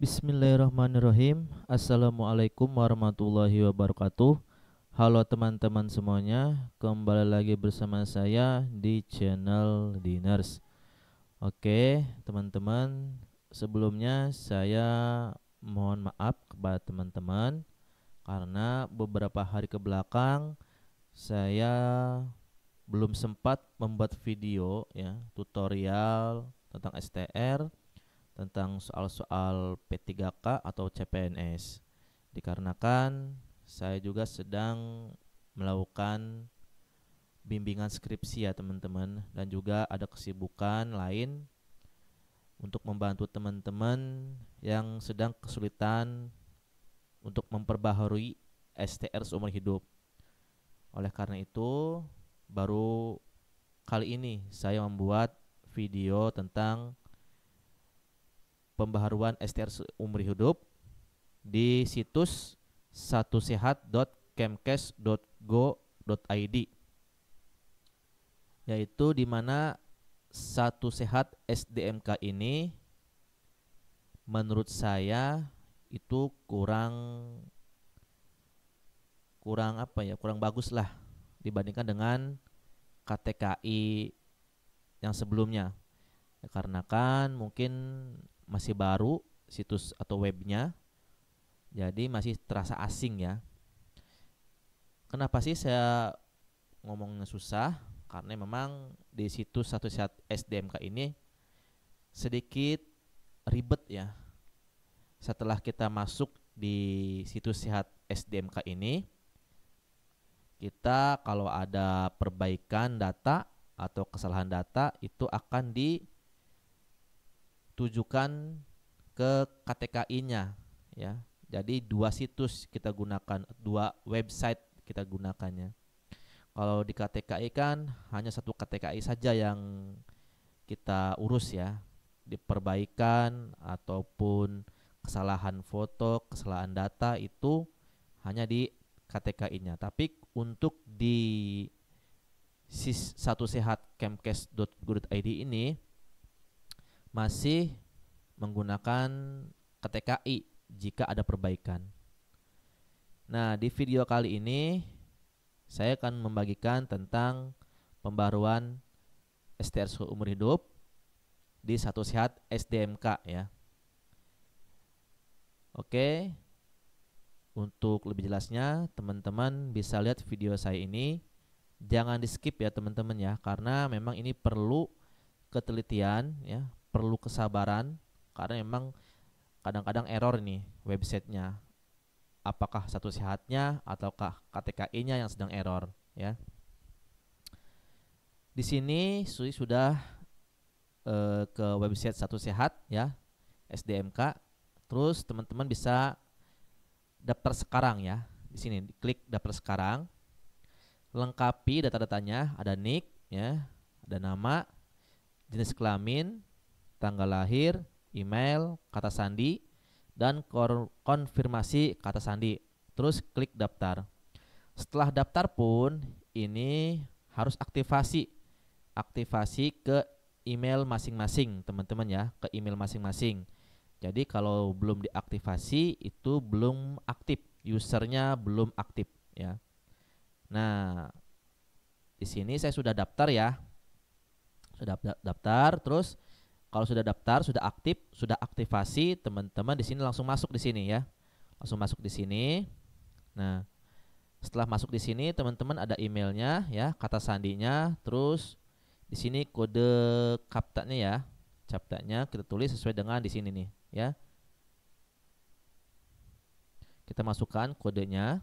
Bismillahirrahmanirrahim Assalamualaikum warahmatullahi wabarakatuh Halo teman-teman semuanya Kembali lagi bersama saya di channel Diners Oke teman-teman Sebelumnya saya mohon maaf kepada teman-teman Karena beberapa hari ke belakang Saya belum sempat membuat video ya tutorial tentang STR tentang soal-soal P3K atau CPNS. Dikarenakan saya juga sedang melakukan bimbingan skripsi ya teman-teman dan juga ada kesibukan lain untuk membantu teman-teman yang sedang kesulitan untuk memperbaharui STR seumur hidup. Oleh karena itu, baru kali ini saya membuat video tentang pembaharuan STR umri hidup di situs satu sehat.kemkes.go.id yaitu di mana satu sehat SDMK ini menurut saya itu kurang kurang apa ya kurang bagus lah dibandingkan dengan KTKI yang sebelumnya ya, karena kan mungkin masih baru situs atau webnya jadi masih terasa asing ya kenapa sih saya ngomongnya susah karena memang di situs satu SDMK ini sedikit ribet ya setelah kita masuk di situs sehat SDMK ini kita kalau ada perbaikan data atau kesalahan data itu akan di tujukan ke KTKI-nya ya. Jadi dua situs kita gunakan, dua website kita gunakannya. Kalau di KTKI kan hanya satu KTKI saja yang kita urus ya, diperbaikan ataupun kesalahan foto, kesalahan data itu hanya di KTKI-nya. Tapi untuk di sis 1 kemkes.go.id ini masih menggunakan KTKI jika ada perbaikan. Nah, di video kali ini saya akan membagikan tentang pembaruan STR umur hidup di satu sehat SDMK ya. Oke. Untuk lebih jelasnya, teman-teman bisa lihat video saya ini. Jangan di-skip ya, teman-teman ya, karena memang ini perlu ketelitian ya, perlu kesabaran karena memang kadang-kadang error nih websitenya apakah satu sehatnya ataukah KTKI-nya yang sedang error ya di sini Sui sudah uh, ke website satu sehat ya SDMK terus teman-teman bisa daftar sekarang ya di sini klik daftar sekarang lengkapi data-datanya ada nick ya ada nama jenis kelamin tanggal lahir, email, kata sandi, dan konfirmasi kata sandi. Terus klik daftar. Setelah daftar pun ini harus aktivasi. Aktivasi ke email masing-masing, teman-teman ya, ke email masing-masing. Jadi kalau belum diaktifasi itu belum aktif, usernya belum aktif ya. Nah, di sini saya sudah daftar ya. Sudah daftar terus kalau sudah daftar, sudah aktif, sudah aktifasi, teman-teman di sini langsung masuk di sini ya. Langsung masuk di sini. Nah, setelah masuk di sini teman-teman ada emailnya ya, kata sandinya, terus di sini kode kaptanya ya. Captanya kita tulis sesuai dengan di sini nih ya. Kita masukkan kodenya.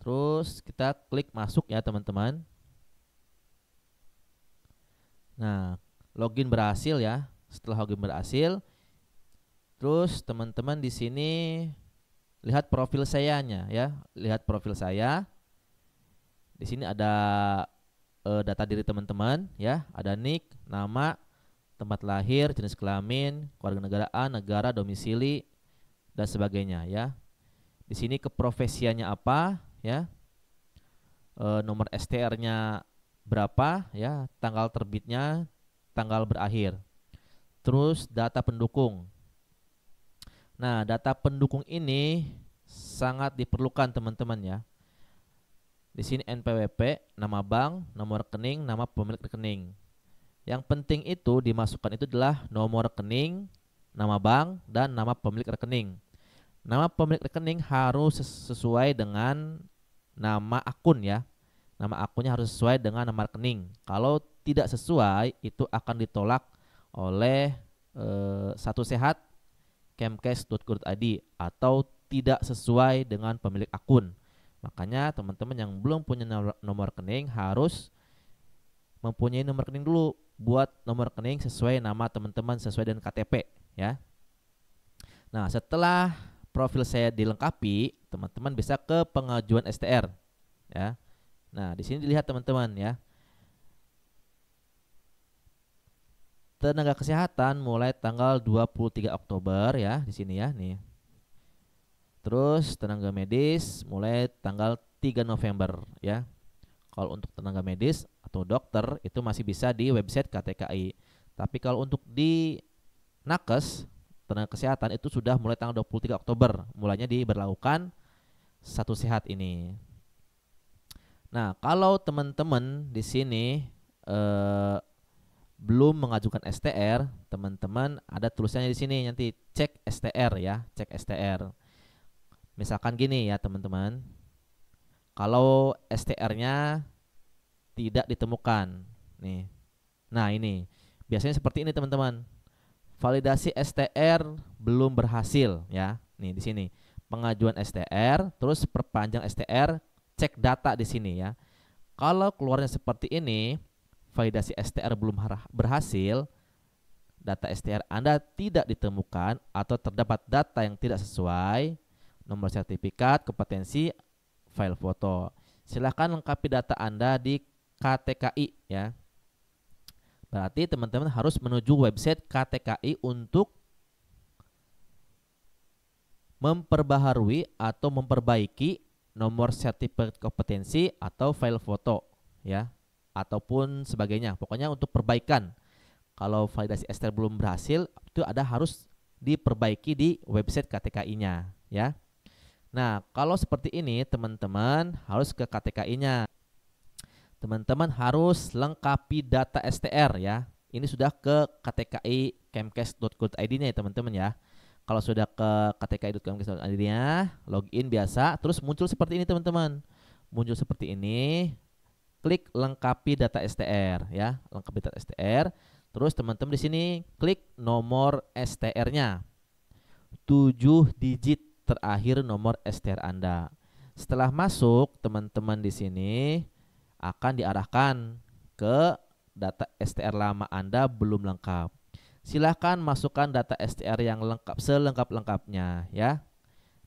Terus kita klik masuk ya teman-teman. Nah, login berhasil ya. Setelah login berhasil, terus teman-teman di sini lihat profil sayanya ya, lihat profil saya. Di sini ada uh, data diri teman-teman ya, ada nick, nama, tempat lahir, jenis kelamin, kewarganegaraan, negara, domisili dan sebagainya ya. Di sini keprofesiannya apa ya? E, nomor STR-nya berapa ya? Tanggal terbitnya tanggal berakhir. Terus data pendukung. Nah, data pendukung ini sangat diperlukan teman-teman ya. Di sini NPWP, nama bank, nomor rekening, nama pemilik rekening. Yang penting itu dimasukkan itu adalah nomor rekening, nama bank, dan nama pemilik rekening. Nama pemilik rekening harus sesuai dengan nama akun ya. Nama akunnya harus sesuai dengan nama rekening. Kalau tidak sesuai itu akan ditolak oleh e, satu sehat kemkes.go.id atau tidak sesuai dengan pemilik akun. Makanya teman-teman yang belum punya nomor, nomor rekening harus mempunyai nomor rekening dulu buat nomor rekening sesuai nama teman-teman sesuai dengan KTP ya. Nah, setelah profil saya dilengkapi, teman-teman bisa ke pengajuan STR ya. Nah, di sini dilihat teman-teman ya. tenaga kesehatan mulai tanggal 23 Oktober ya di sini ya nih. Terus tenaga medis mulai tanggal 3 November ya. Kalau untuk tenaga medis atau dokter itu masih bisa di website KTKI. Tapi kalau untuk di nakes tenaga kesehatan itu sudah mulai tanggal 23 Oktober mulanya diberlakukan satu sehat ini. Nah, kalau teman-teman di sini eh belum mengajukan STR, teman-teman ada tulisannya di sini nanti cek STR ya, cek STR. Misalkan gini ya teman-teman, kalau STR-nya tidak ditemukan, nih, nah ini biasanya seperti ini teman-teman, validasi STR belum berhasil ya, nih di sini pengajuan STR, terus perpanjang STR, cek data di sini ya. Kalau keluarnya seperti ini, validasi STR belum berhasil, data STR Anda tidak ditemukan atau terdapat data yang tidak sesuai, nomor sertifikat, kompetensi, file foto. Silahkan lengkapi data Anda di KTKI ya. Berarti teman-teman harus menuju website KTKI untuk memperbaharui atau memperbaiki nomor sertifikat kompetensi atau file foto ya ataupun sebagainya. Pokoknya untuk perbaikan. Kalau validasi STR belum berhasil, itu ada harus diperbaiki di website KTKI-nya, ya. Nah, kalau seperti ini teman-teman harus ke KTKI-nya. Teman-teman harus lengkapi data STR ya. Ini sudah ke KTKI kemkes.go.id-nya ya teman-teman ya. Kalau sudah ke ktkikemkes.id-nya, login biasa, terus muncul seperti ini teman-teman. Muncul seperti ini, klik lengkapi data STR ya, lengkapi data STR. Terus teman-teman di sini klik nomor STR-nya. 7 digit terakhir nomor STR Anda. Setelah masuk, teman-teman di sini akan diarahkan ke data STR lama Anda belum lengkap. Silahkan masukkan data STR yang lengkap selengkap-lengkapnya ya.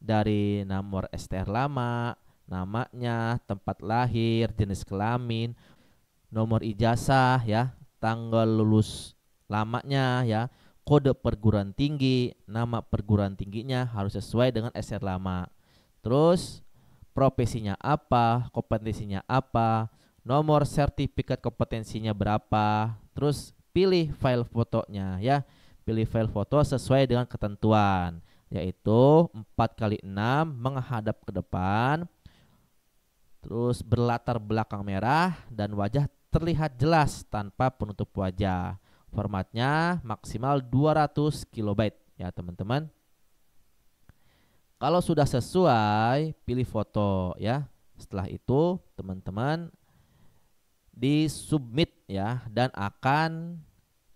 Dari nomor STR lama, namanya, tempat lahir, jenis kelamin, nomor ijazah ya, tanggal lulus lamanya ya, kode perguruan tinggi, nama perguruan tingginya harus sesuai dengan SR lama. Terus profesinya apa, kompetensinya apa, nomor sertifikat kompetensinya berapa, terus pilih file fotonya ya. Pilih file foto sesuai dengan ketentuan yaitu 4 kali 6 menghadap ke depan Terus berlatar belakang merah dan wajah terlihat jelas tanpa penutup wajah. Formatnya maksimal 200 KB ya teman-teman. Kalau sudah sesuai, pilih foto ya. Setelah itu teman-teman di submit ya dan akan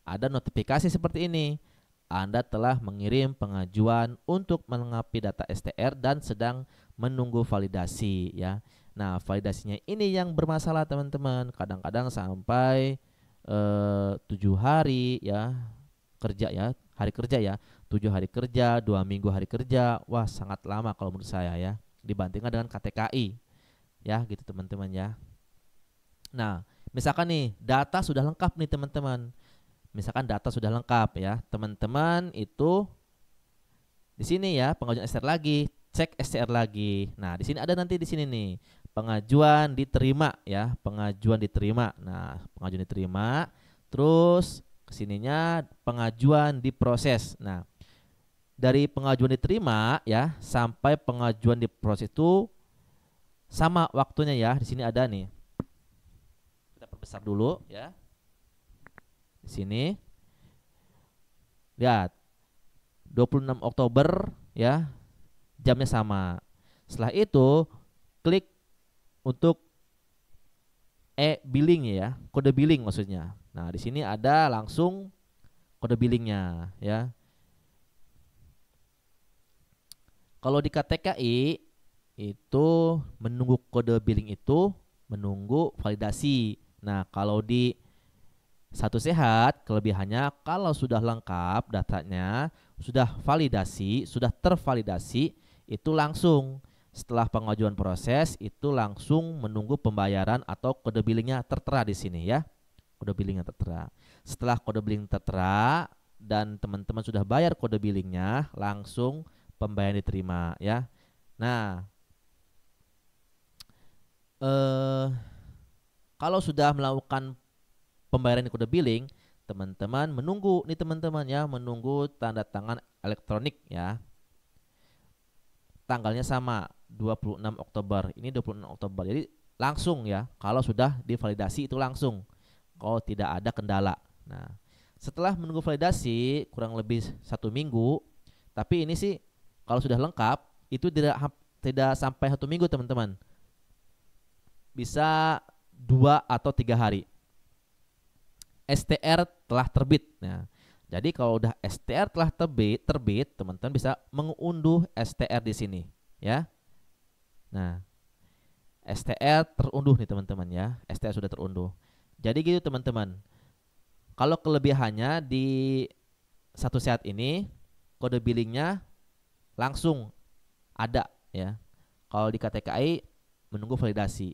ada notifikasi seperti ini. Anda telah mengirim pengajuan untuk melengkapi data STR dan sedang menunggu validasi ya. Nah, validasinya ini yang bermasalah teman-teman. Kadang-kadang sampai eh, tujuh hari ya kerja ya hari kerja ya tujuh hari kerja dua minggu hari kerja wah sangat lama kalau menurut saya ya dibandingkan dengan KTKI ya gitu teman-teman ya nah misalkan nih data sudah lengkap nih teman-teman misalkan data sudah lengkap ya teman-teman itu di sini ya pengajuan STR lagi cek STR lagi nah di sini ada nanti di sini nih pengajuan diterima ya, pengajuan diterima. Nah, pengajuan diterima, terus kesininya pengajuan diproses. Nah, dari pengajuan diterima ya sampai pengajuan diproses itu sama waktunya ya. Di sini ada nih. Kita perbesar dulu ya. Di sini. Lihat. 26 Oktober ya. Jamnya sama. Setelah itu klik untuk e billing ya, kode billing maksudnya. Nah, di sini ada langsung kode billingnya ya. Kalau di KTKI itu menunggu kode billing itu menunggu validasi. Nah, kalau di satu sehat kelebihannya kalau sudah lengkap datanya, sudah validasi, sudah tervalidasi itu langsung setelah pengajuan proses itu langsung menunggu pembayaran atau kode billingnya tertera di sini ya. Kode billingnya tertera. Setelah kode billing tertera dan teman-teman sudah bayar kode billingnya, langsung pembayaran diterima ya. Nah, eh, kalau sudah melakukan pembayaran di kode billing, teman-teman menunggu nih teman-teman ya, menunggu tanda tangan elektronik ya. Tanggalnya sama, 26 Oktober. Ini 26 Oktober. Jadi langsung ya kalau sudah divalidasi itu langsung. Kalau tidak ada kendala. Nah, setelah menunggu validasi kurang lebih satu minggu, tapi ini sih kalau sudah lengkap itu tidak tidak sampai satu minggu teman-teman. Bisa dua atau tiga hari. STR telah terbit. Nah, jadi kalau udah STR telah terbit, terbit teman-teman bisa mengunduh STR di sini, ya. Nah, STR terunduh nih teman-teman ya. STR sudah terunduh. Jadi gitu teman-teman. Kalau kelebihannya di satu sehat ini kode billingnya langsung ada ya. Kalau di KTKI menunggu validasi.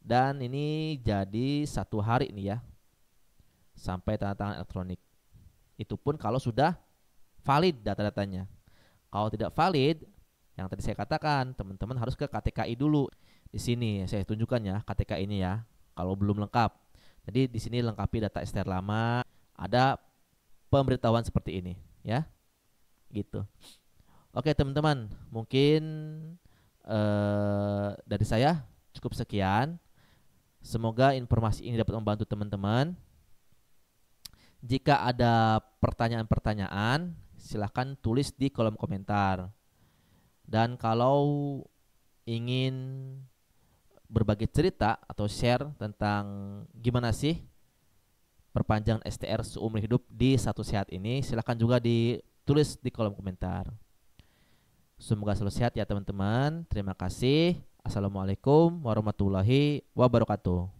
Dan ini jadi satu hari nih ya sampai tanda tangan elektronik. Itu pun kalau sudah valid data-datanya. Kalau tidak valid, yang tadi saya katakan teman-teman harus ke KTKI dulu di sini saya tunjukkan ya KTKI ini ya kalau belum lengkap jadi di sini lengkapi data STR lama ada pemberitahuan seperti ini ya gitu oke teman-teman mungkin eh, dari saya cukup sekian semoga informasi ini dapat membantu teman-teman jika ada pertanyaan-pertanyaan silahkan tulis di kolom komentar dan kalau ingin berbagi cerita atau share tentang gimana sih perpanjangan STR seumur hidup di satu sehat ini, silahkan juga ditulis di kolom komentar. Semoga selalu sehat ya teman-teman. Terima kasih. Assalamualaikum warahmatullahi wabarakatuh.